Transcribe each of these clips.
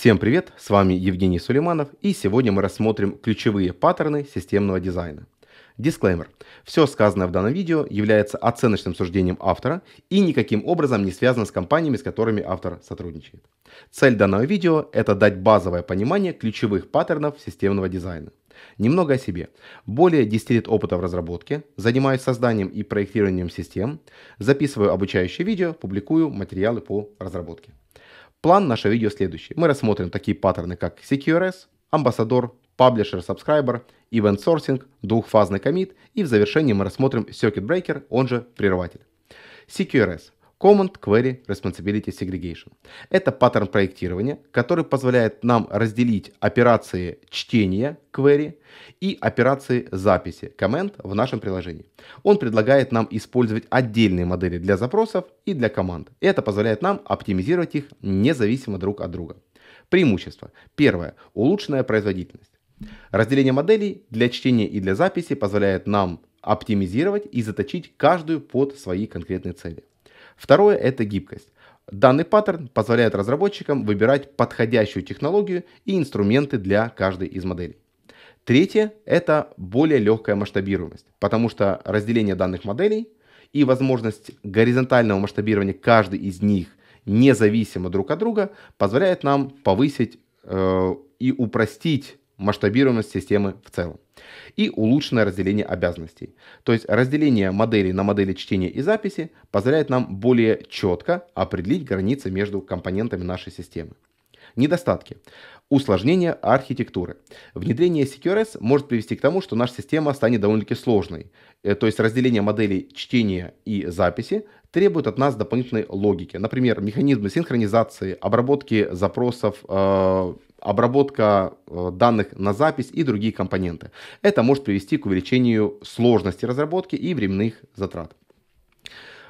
Всем привет, с вами Евгений Сулейманов и сегодня мы рассмотрим ключевые паттерны системного дизайна. Дисклеймер. Все сказанное в данном видео является оценочным суждением автора и никаким образом не связано с компаниями, с которыми автор сотрудничает. Цель данного видео – это дать базовое понимание ключевых паттернов системного дизайна. Немного о себе. Более 10 лет опыта в разработке, занимаюсь созданием и проектированием систем, записываю обучающие видео, публикую материалы по разработке. План нашего видео следующий. Мы рассмотрим такие паттерны, как CQRS, Ambassador, Publisher Subscriber, Event Sourcing, двухфазный комит и в завершении мы рассмотрим Circuit Breaker, он же прерыватель. CQRS Command Query Responsibility Segregation. Это паттерн проектирования, который позволяет нам разделить операции чтения query и операции записи command в нашем приложении. Он предлагает нам использовать отдельные модели для запросов и для команд. Это позволяет нам оптимизировать их независимо друг от друга. Преимущества. Первое. Улучшенная производительность. Разделение моделей для чтения и для записи позволяет нам оптимизировать и заточить каждую под свои конкретные цели. Второе – это гибкость. Данный паттерн позволяет разработчикам выбирать подходящую технологию и инструменты для каждой из моделей. Третье – это более легкая масштабируемость, потому что разделение данных моделей и возможность горизонтального масштабирования каждой из них независимо друг от друга позволяет нам повысить э, и упростить масштабируемость системы в целом и улучшенное разделение обязанностей. То есть разделение моделей на модели чтения и записи позволяет нам более четко определить границы между компонентами нашей системы. Недостатки. Усложнение архитектуры. Внедрение CQRS может привести к тому, что наша система станет довольно-таки сложной. Э, то есть разделение моделей чтения и записи требует от нас дополнительной логики. Например, механизмы синхронизации, обработки запросов, э, обработка э, данных на запись и другие компоненты. Это может привести к увеличению сложности разработки и временных затрат.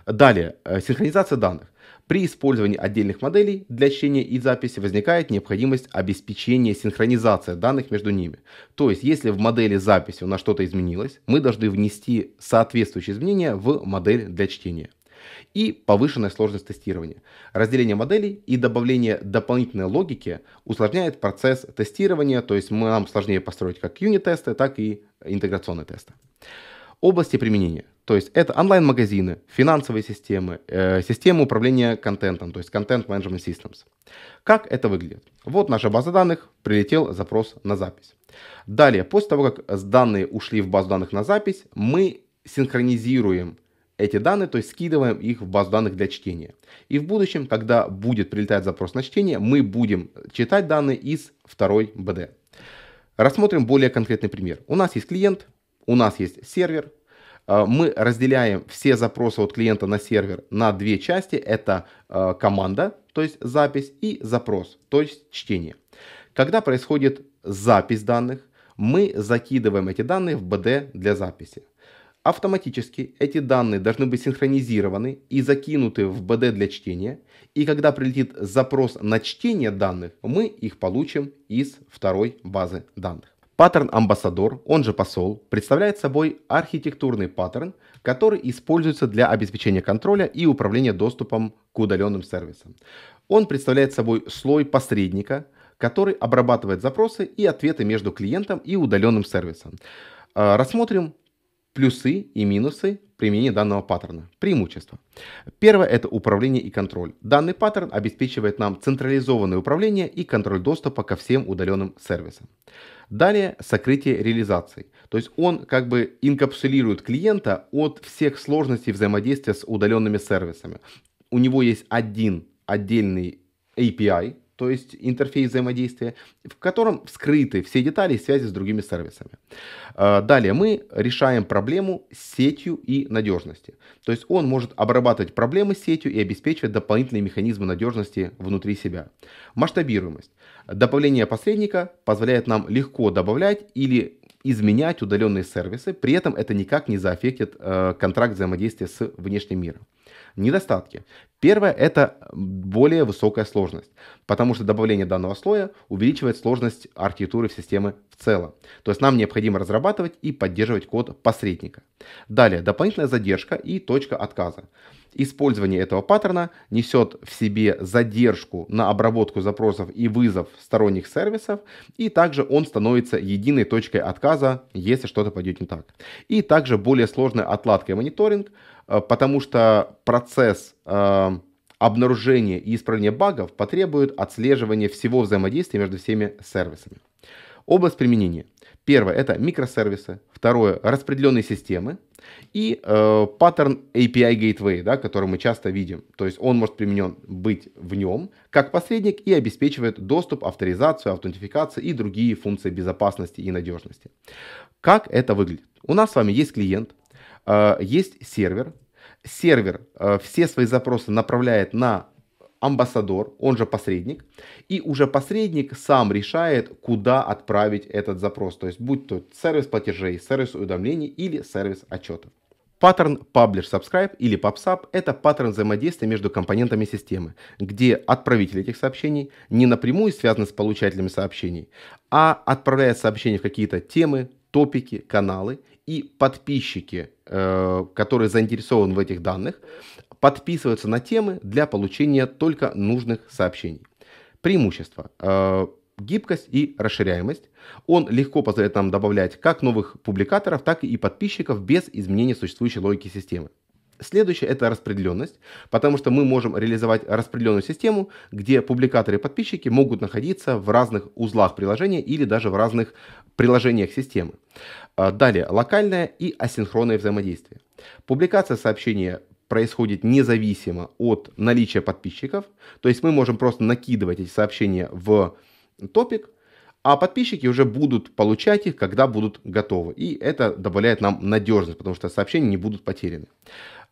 Далее, э, синхронизация данных. При использовании отдельных моделей для чтения и записи возникает необходимость обеспечения синхронизации данных между ними. То есть, если в модели записи у нас что-то изменилось, мы должны внести соответствующие изменения в модель для чтения и повышенная сложность тестирования. Разделение моделей и добавление дополнительной логики усложняет процесс тестирования, то есть мы нам сложнее построить как юнит-тесты, так и интеграционные тесты. Области применения. То есть это онлайн-магазины, финансовые системы, э, системы управления контентом, то есть Content Management Systems. Как это выглядит? Вот наша база данных, прилетел запрос на запись. Далее, после того, как данные ушли в базу данных на запись, мы синхронизируем эти данные, то есть скидываем их в базу данных для чтения. И в будущем, когда будет прилетать запрос на чтение, мы будем читать данные из второй БД. Рассмотрим более конкретный пример. У нас есть клиент, у нас есть сервер. А, мы разделяем все запросы от клиента на сервер на две части. Это а, команда, то есть запись, и запрос, то есть чтение. Когда происходит запись данных, мы закидываем эти данные в БД для записи. Автоматически эти данные должны быть синхронизированы и закинуты в БД для чтения, и когда прилетит запрос на чтение данных, мы их получим из второй базы данных. Паттерн амбассадор, он же посол, представляет собой архитектурный паттерн, который используется для обеспечения контроля и управления доступом к удаленным сервисам. Он представляет собой слой посредника, который обрабатывает запросы и ответы между клиентом и удаленным сервисом. Э, рассмотрим плюсы и минусы применения данного паттерна. Преимущества. Первое – это управление и контроль. Данный паттерн обеспечивает нам централизованное управление и контроль доступа ко всем удаленным сервисам. Далее – сокрытие реализации. То есть он как бы инкапсулирует клиента от всех сложностей взаимодействия с удаленными сервисами. У него есть один отдельный API, то есть интерфейс взаимодействия, в котором вскрыты все детали и связи с другими сервисами. А, далее мы решаем проблему с сетью и надежности. То есть он может обрабатывать проблемы с сетью и обеспечивать дополнительные механизмы надежности внутри себя. Масштабируемость. Добавление посредника позволяет нам легко добавлять или изменять удаленные сервисы, при этом это никак не заэффектит э, контракт взаимодействия с внешним миром. Недостатки. Первое – это более высокая сложность, потому что добавление данного слоя увеличивает сложность архитектуры системы в целом. То есть нам необходимо разрабатывать и поддерживать код посредника. Далее, дополнительная задержка и точка отказа. Использование этого паттерна несет в себе задержку на обработку запросов и вызов сторонних сервисов, и также он становится единой точкой отказа, если что-то пойдет не так. И также более сложная отладка и мониторинг, э, потому что процесс э, обнаружения и исправления багов потребует отслеживания всего взаимодействия между всеми сервисами. Область применения – Первое – это микросервисы. Второе – распределенные системы. И э, паттерн API Gateway, да, который мы часто видим. То есть он может применен быть в нем как посредник и обеспечивает доступ, авторизацию, аутентификацию и другие функции безопасности и надежности. Как это выглядит? У нас с вами есть клиент, э, есть сервер. Сервер э, все свои запросы направляет на амбассадор, он же посредник, и уже посредник сам решает, куда отправить этот запрос, то есть будь то сервис платежей, сервис уведомлений или сервис отчетов. Паттерн Publish Subscribe или PubSub – это паттерн взаимодействия между компонентами системы, где отправитель этих сообщений не напрямую связан с получателями сообщений, а отправляет сообщения в какие-то темы, топики, каналы, и подписчики, э, которые заинтересованы в этих данных, подписываются на темы для получения только нужных сообщений. Преимущество. Э, гибкость и расширяемость. Он легко позволяет нам добавлять как новых публикаторов, так и подписчиков без изменения существующей логики системы. Следующее – это распределенность, потому что мы можем реализовать распределенную систему, где публикаторы и подписчики могут находиться в разных узлах приложения или даже в разных приложениях системы. Э, далее, локальное и асинхронное взаимодействие. Публикация сообщения происходит независимо от наличия подписчиков. То есть мы можем просто накидывать эти сообщения в топик, а подписчики уже будут получать их, когда будут готовы. И это добавляет нам надежность, потому что сообщения не будут потеряны.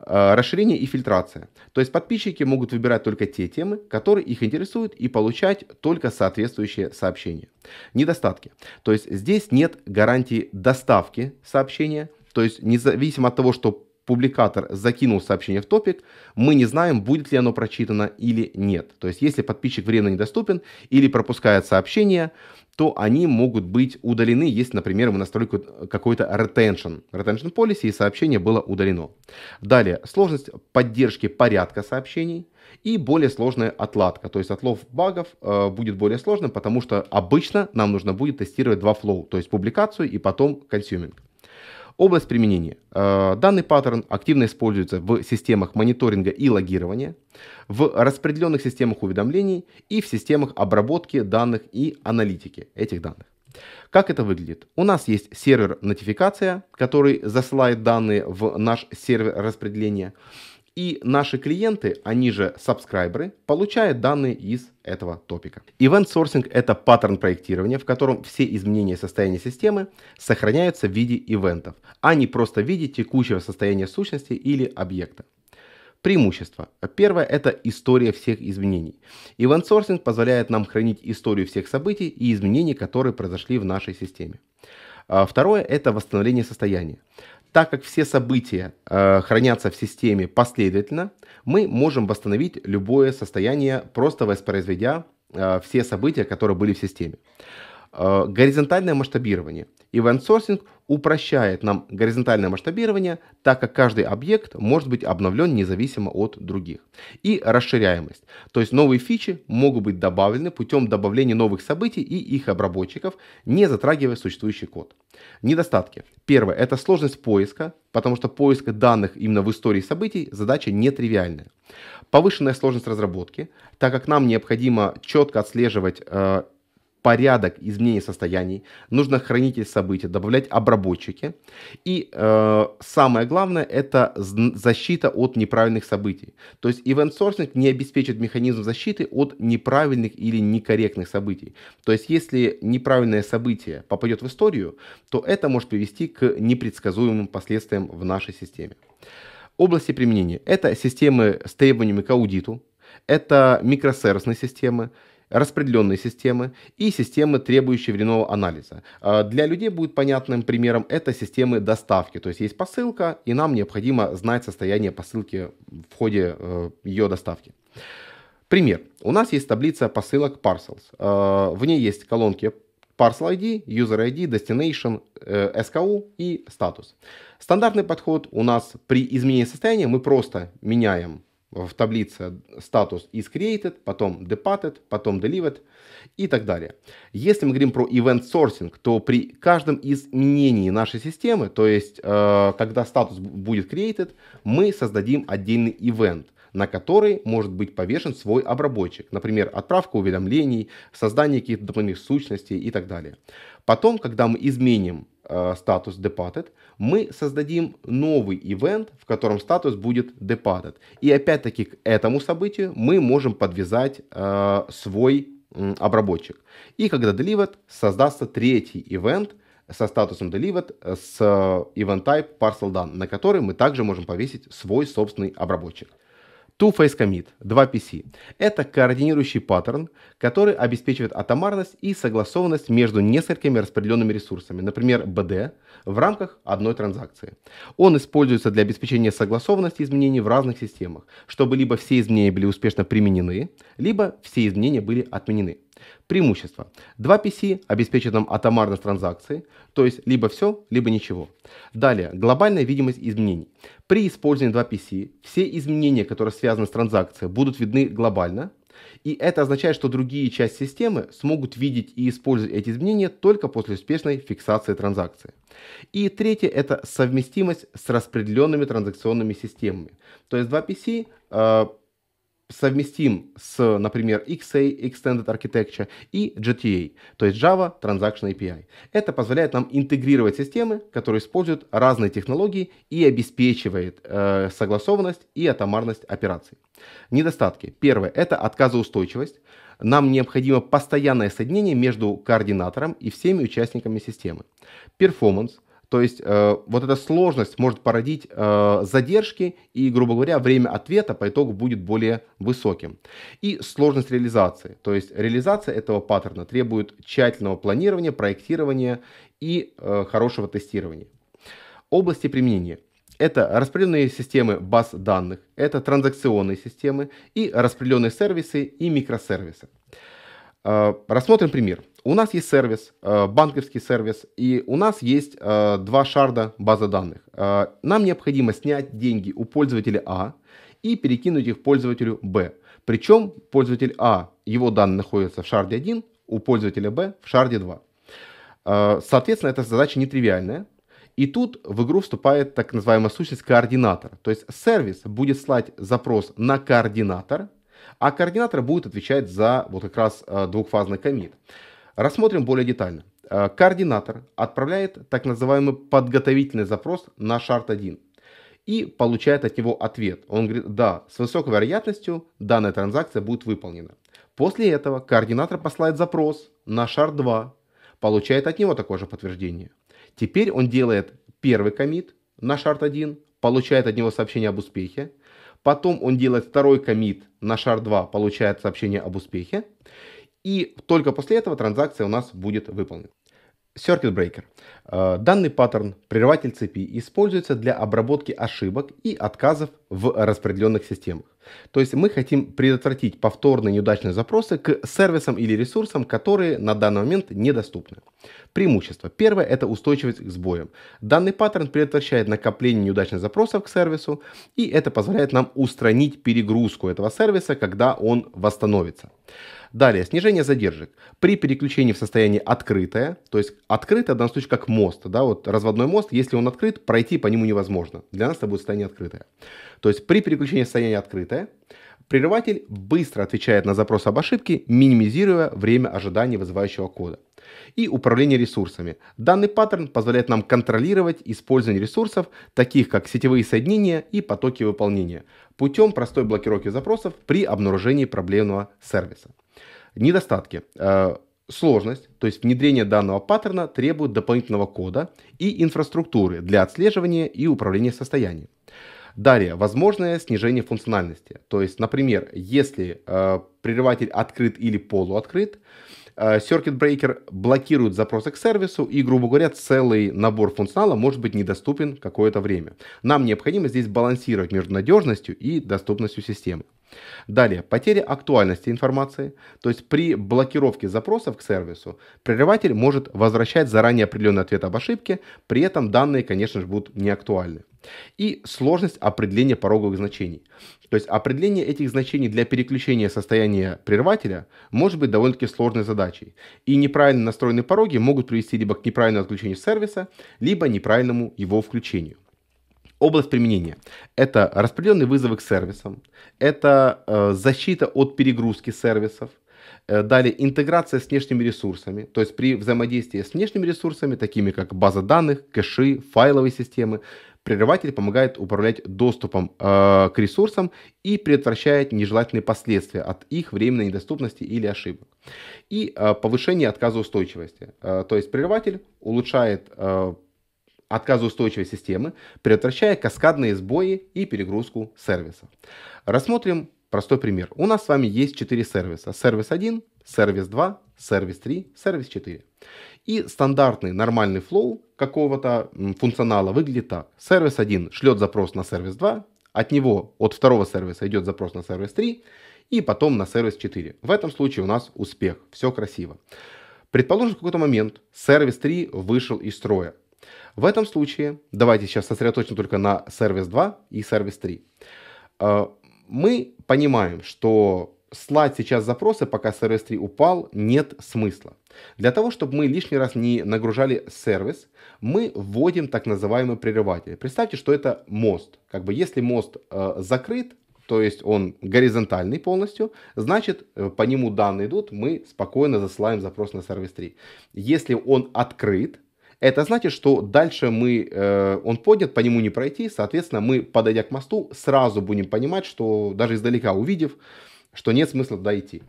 Э, расширение и фильтрация. То есть подписчики могут выбирать только те темы, которые их интересуют, и получать только соответствующие сообщения. Недостатки. То есть здесь нет гарантии доставки сообщения. То есть независимо от того, что публикатор закинул сообщение в топик, мы не знаем, будет ли оно прочитано или нет. То есть, если подписчик временно недоступен или пропускает сообщение, то они могут быть удалены, если, например, мы настроили какой-то retention, retention policy, и сообщение было удалено. Далее, сложность поддержки порядка сообщений и более сложная отладка, то есть отлов багов э, будет более сложным, потому что обычно нам нужно будет тестировать два флоу, то есть публикацию и потом консюминг. Область применения. Э, данный паттерн активно используется в системах мониторинга и логирования, в распределенных системах уведомлений и в системах обработки данных и аналитики этих данных. Как это выглядит? У нас есть сервер нотификация, который засылает данные в наш сервер распределения и наши клиенты, они же сабскрайберы, получают данные из этого топика. Event Sourcing — это паттерн проектирования, в котором все изменения состояния системы сохраняются в виде ивентов, а не просто в виде текущего состояния сущности или объекта. Преимущества. Первое – это история всех изменений. Event Sourcing позволяет нам хранить историю всех событий и изменений, которые произошли в нашей системе. А второе – это восстановление состояния. Так как все события э, хранятся в системе последовательно, мы можем восстановить любое состояние, просто воспроизведя э, все события, которые были в системе. Э, горизонтальное масштабирование. Event Sourcing упрощает нам горизонтальное масштабирование, так как каждый объект может быть обновлен независимо от других. И расширяемость. То есть новые фичи могут быть добавлены путем добавления новых событий и их обработчиков, не затрагивая существующий код. Недостатки. Первое – это сложность поиска, потому что поиск данных именно в истории событий задача нетривиальная. Повышенная сложность разработки, так как нам необходимо четко отслеживать э, порядок изменения состояний, нужно хранитель событий, добавлять обработчики. И э, самое главное – это защита от неправильных событий. То есть event sourcing не обеспечит механизм защиты от неправильных или некорректных событий. То есть если неправильное событие попадет в историю, то это может привести к непредсказуемым последствиям в нашей системе. Области применения – это системы с требованиями к аудиту, это микросервисные системы, распределенные системы и системы, требующие временного анализа. А, для людей будет понятным примером это системы доставки. То есть есть посылка, и нам необходимо знать состояние посылки в ходе э, ее доставки. Пример. У нас есть таблица посылок Parcels. А, в ней есть колонки Parcel ID, User ID, Destination, SKU э, и статус. Стандартный подход у нас при изменении состояния мы просто меняем в таблице статус is created, потом departed, потом delivered и так далее. Если мы говорим про event sourcing, то при каждом изменении нашей системы, то есть э, когда статус будет created, мы создадим отдельный event, на который может быть повешен свой обработчик. Например, отправка уведомлений, создание каких-то дополнительных сущностей и так далее. Потом, когда мы изменим Э, статус departed, мы создадим новый ивент, в котором статус будет departed. И опять-таки к этому событию мы можем подвязать э, свой э, обработчик. И когда delivered, создастся третий ивент со статусом delivered э, с event э, type parcel done, на который мы также можем повесить свой собственный обработчик. Two-Face Commit, 2PC. Это координирующий паттерн, который обеспечивает атомарность и согласованность между несколькими распределенными ресурсами, например, BD, в рамках одной транзакции. Он используется для обеспечения согласованности изменений в разных системах, чтобы либо все изменения были успешно применены, либо все изменения были отменены. Преимущество. Два PC обеспечат нам атомарность транзакции, то есть либо все, либо ничего. Далее, глобальная видимость изменений. При использовании 2 PC все изменения, которые связаны с транзакцией, будут видны глобально, и это означает, что другие части системы смогут видеть и использовать эти изменения только после успешной фиксации транзакции. И третье – это совместимость с распределенными транзакционными системами. То есть 2PC э, совместим с, например, XA Extended Architecture и JTA, то есть Java Transaction API. Это позволяет нам интегрировать системы, которые используют разные технологии и обеспечивает э, согласованность и атомарность операций. Недостатки. Первое – это отказоустойчивость. Нам необходимо постоянное соединение между координатором и всеми участниками системы. Performance. То есть э, вот эта сложность может породить э, задержки и, грубо говоря, время ответа по итогу будет более высоким. И сложность реализации. То есть реализация этого паттерна требует тщательного планирования, проектирования и э, хорошего тестирования. Области применения. Это распределенные системы баз данных, это транзакционные системы и распределенные сервисы и микросервисы. Э, рассмотрим пример у нас есть сервис, э, банковский сервис, и у нас есть э, два шарда базы данных. Э, нам необходимо снять деньги у пользователя А и перекинуть их пользователю Б. Причем пользователь А, его данные находятся в шарде 1, у пользователя Б в шарде 2. Соответственно, эта задача нетривиальная. И тут в игру вступает так называемая сущность координатора. То есть сервис будет слать запрос на координатор, а координатор будет отвечать за вот как раз двухфазный комит. Рассмотрим более детально. Э, координатор отправляет так называемый подготовительный запрос на шарт 1 и получает от него ответ. Он говорит, да, с высокой вероятностью данная транзакция будет выполнена. После этого координатор посылает запрос на шар 2, получает от него такое же подтверждение. Теперь он делает первый комит на шарт 1, получает от него сообщение об успехе. Потом он делает второй комит на шар 2, получает сообщение об успехе. И только после этого транзакция у нас будет выполнена. Circuit Breaker. Э, данный паттерн прерыватель цепи используется для обработки ошибок и отказов в распределенных системах. То есть мы хотим предотвратить повторные неудачные запросы к сервисам или ресурсам, которые на данный момент недоступны. Преимущество. Первое – это устойчивость к сбоям. Данный паттерн предотвращает накопление неудачных запросов к сервису, и это позволяет нам устранить перегрузку этого сервиса, когда он восстановится. Далее, снижение задержек. При переключении в состояние открытое, то есть открытое в данном случае как мост, да, вот разводной мост, если он открыт, пройти по нему невозможно. Для нас это будет состояние открытое. То есть при переключении состояния открытое, прерыватель быстро отвечает на запрос об ошибке, минимизируя время ожидания вызывающего кода. И управление ресурсами. Данный паттерн позволяет нам контролировать использование ресурсов, таких как сетевые соединения и потоки выполнения, путем простой блокировки запросов при обнаружении проблемного сервиса. Недостатки. Э, Сложность, то есть внедрение данного паттерна требует дополнительного кода и инфраструктуры для отслеживания и управления состоянием. Далее, возможное снижение функциональности. То есть, например, если э, прерыватель открыт или полуоткрыт, э, Circuit Breaker блокирует запросы к сервису и, грубо говоря, целый набор функционала может быть недоступен какое-то время. Нам необходимо здесь балансировать между надежностью и доступностью системы. Далее, потеря актуальности информации, то есть при блокировке запросов к сервису прерыватель может возвращать заранее определенный ответ об ошибке, при этом данные, конечно же, будут неактуальны. И сложность определения пороговых значений. То есть определение этих значений для переключения состояния прерывателя может быть довольно-таки сложной задачей. И неправильно настроенные пороги могут привести либо к неправильному отключению сервиса, либо неправильному его включению. Область применения – это распределенные вызовы к сервисам, это э, защита от перегрузки сервисов, э, далее интеграция с внешними ресурсами, то есть при взаимодействии с внешними ресурсами, такими как база данных, кэши, файловые системы, прерыватель помогает управлять доступом э, к ресурсам и предотвращает нежелательные последствия от их временной недоступности или ошибок. И э, повышение отказоустойчивости. Э, то есть прерыватель улучшает э, отказоустойчивой системы, предотвращая каскадные сбои и перегрузку сервиса. Рассмотрим простой пример. У нас с вами есть 4 сервиса. Сервис 1, сервис 2, сервис 3, сервис 4. И стандартный нормальный флоу какого-то функционала выглядит так. Сервис 1 шлет запрос на сервис 2, от него, от второго сервиса идет запрос на сервис 3 и потом на сервис 4. В этом случае у нас успех, все красиво. Предположим, в какой-то момент сервис 3 вышел из строя. В этом случае, давайте сейчас сосредоточим только на сервис 2 и сервис 3. А, мы понимаем, что слать сейчас запросы, пока сервис 3 упал, нет смысла. Для того, чтобы мы лишний раз не нагружали сервис, мы вводим так называемый прерыватель. Представьте, что это мост. Как бы если мост э, закрыт, то есть он горизонтальный полностью, значит э, по нему данные идут, мы спокойно засылаем запрос на сервис 3. Если он открыт, это значит, что дальше мы, э, он поднят, по нему не пройти, соответственно, мы, подойдя к мосту, сразу будем понимать, что даже издалека увидев, что нет смысла туда идти.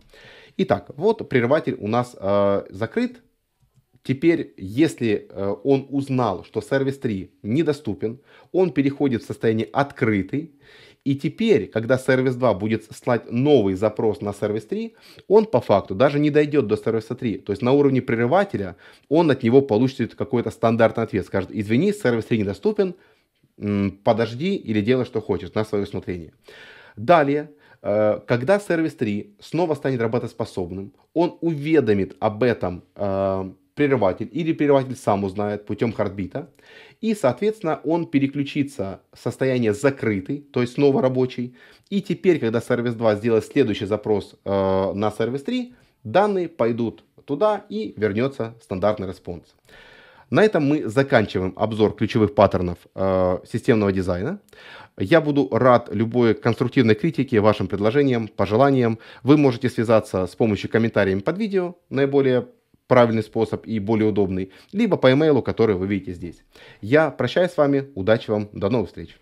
Итак, вот прерыватель у нас э, закрыт. Теперь, если э, он узнал, что сервис 3 недоступен, он переходит в состояние открытый. И теперь, когда сервис 2 будет слать новый запрос на сервис 3, он по факту даже не дойдет до сервиса 3. То есть на уровне прерывателя он от него получит какой-то стандартный ответ. Скажет, извини, сервис 3 недоступен, подожди или делай, что хочешь, на свое усмотрение. Далее, э, когда сервис 3 снова станет работоспособным, он уведомит об этом э, прерыватель, или прерыватель сам узнает путем хардбита, и, соответственно, он переключится в состояние закрытый, то есть снова рабочий, и теперь, когда сервис 2 сделает следующий запрос э, на сервис 3, данные пойдут туда и вернется стандартный респонс. На этом мы заканчиваем обзор ключевых паттернов э, системного дизайна. Я буду рад любой конструктивной критике, вашим предложениям, пожеланиям. Вы можете связаться с помощью комментариев под видео, наиболее правильный способ и более удобный, либо по имейлу, который вы видите здесь. Я прощаюсь с вами, удачи вам, до новых встреч!